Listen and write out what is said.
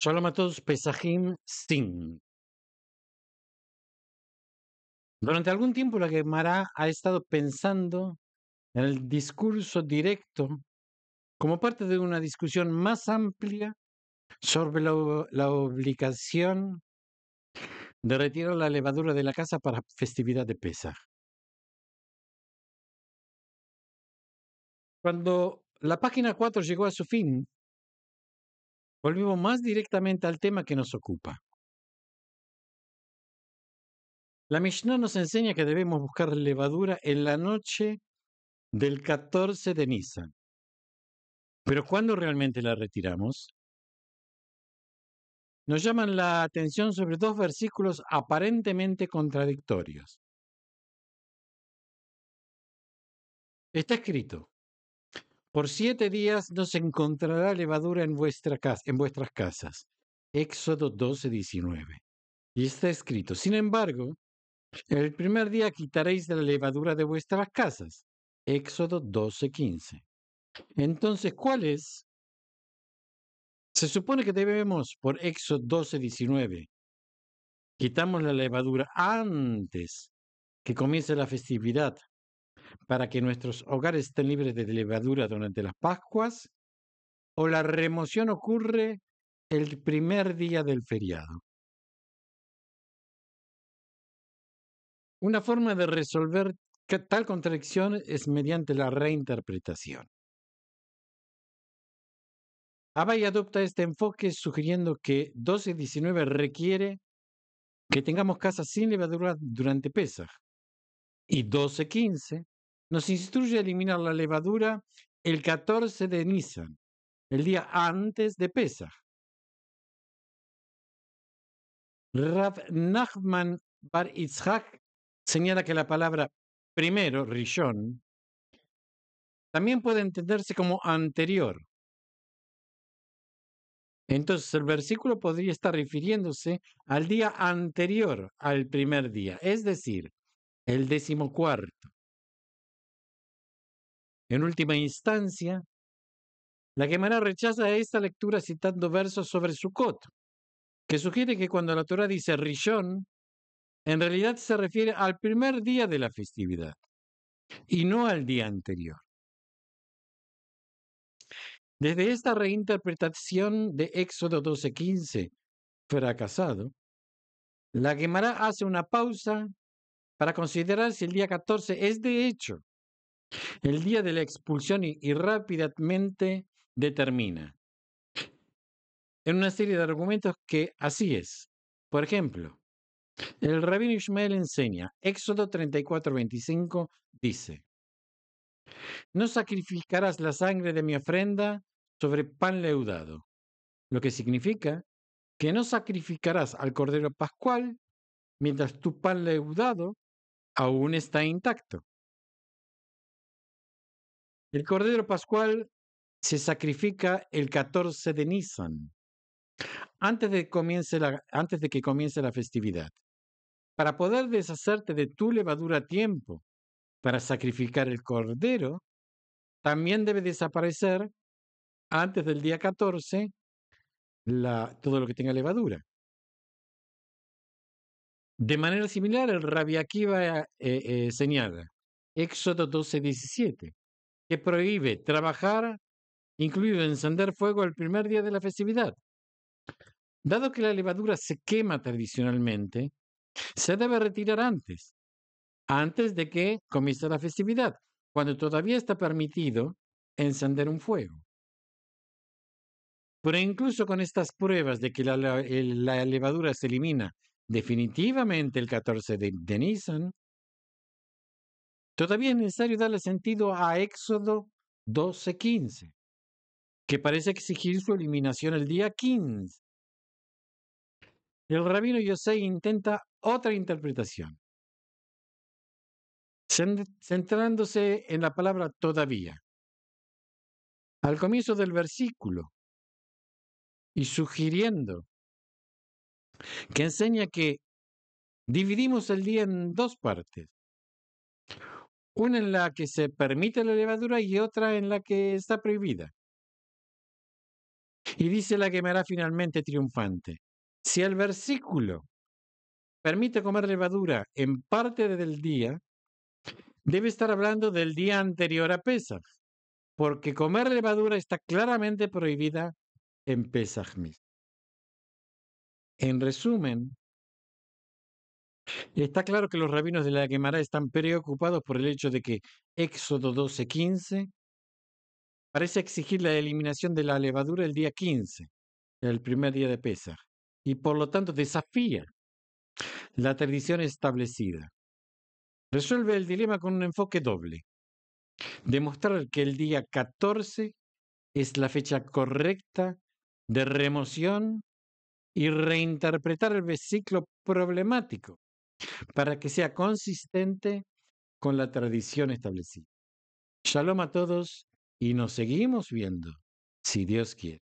Shalom a todos, Pesajim Sin. Durante algún tiempo la Gemara ha estado pensando en el discurso directo como parte de una discusión más amplia sobre la, la obligación de retirar la levadura de la casa para festividad de Pesaj. Cuando la página 4 llegó a su fin, Volvemos más directamente al tema que nos ocupa. La Mishnah nos enseña que debemos buscar levadura en la noche del 14 de Nisan. Pero ¿cuándo realmente la retiramos? Nos llaman la atención sobre dos versículos aparentemente contradictorios. Está escrito, por siete días no se encontrará levadura en, vuestra casa, en vuestras casas. Éxodo 12, 19. Y está escrito, sin embargo, el primer día quitaréis la levadura de vuestras casas. Éxodo 12, 15. Entonces, ¿cuál es? Se supone que debemos, por Éxodo 12, 19, quitamos la levadura antes que comience la festividad para que nuestros hogares estén libres de levadura durante las Pascuas, o la remoción ocurre el primer día del feriado. Una forma de resolver tal contradicción es mediante la reinterpretación. Abay adopta este enfoque sugiriendo que 12.19 requiere que tengamos casas sin levadura durante Pesaj y 12.15 nos instruye a eliminar la levadura el 14 de Nisan, el día antes de Pesach. Rav Nachman Bar Itzhak señala que la palabra primero, Rishon, también puede entenderse como anterior. Entonces el versículo podría estar refiriéndose al día anterior al primer día, es decir, el décimo en última instancia, la Gemara rechaza esta lectura citando versos sobre Sukkot, que sugiere que cuando la Torah dice Rishon, en realidad se refiere al primer día de la festividad y no al día anterior. Desde esta reinterpretación de Éxodo 12:15, fracasado, la Gemara hace una pausa para considerar si el día 14 es de hecho el día de la expulsión y, rápidamente determina en una serie de argumentos que así es. Por ejemplo, el rabino Ishmael enseña, Éxodo 34:25 dice, no sacrificarás la sangre de mi ofrenda sobre pan leudado, lo que significa que no sacrificarás al Cordero Pascual mientras tu pan leudado aún está intacto. El Cordero Pascual se sacrifica el 14 de Nisan, antes de, que comience la festividad, para poder deshacerte de tu levadura a tiempo, para sacrificar el cordero, también debe desaparecer antes del día 14 la, todo lo que tenga levadura. De manera similar, el Rabbi Akiva eh, eh, señala, Éxodo 12, 17 que prohíbe trabajar, incluido encender fuego el primer día de la festividad. Dado que la levadura se quema tradicionalmente, se debe retirar antes, antes de que comience la festividad, cuando todavía está permitido encender un fuego. Pero incluso con estas pruebas de que la, levadura se elimina definitivamente el 14 de, de Nisan, Todavía es necesario darle sentido a Éxodo 12:15, que parece exigir su eliminación el día 15. El rabino Yosei intenta otra interpretación, centrándose en la palabra todavía. Al comienzo del versículo, y sugiriendo que enseña que dividimos el día en dos partes. Una en la que se permite la levadura y otra en la que está prohibida. Y dice la que hará finalmente triunfante. Si el versículo permite comer levadura en parte del día, debe estar hablando del día anterior a Pesaj, porque comer levadura está claramente prohibida en Pesaj mismo. En resumen, Está claro que los rabinos de la Gemara están preocupados por el hecho de que Éxodo 12:15 parece exigir la eliminación de la levadura el día 15, el primer día de pesar, y por lo tanto desafía la tradición establecida. Resuelve el dilema con un enfoque doble. Demostrar que el día 14 es la fecha correcta de remoción y reinterpretar el versículo problemático para que sea consistente con la tradición establecida. Shalom a todos y nos seguimos viendo, si Dios quiere.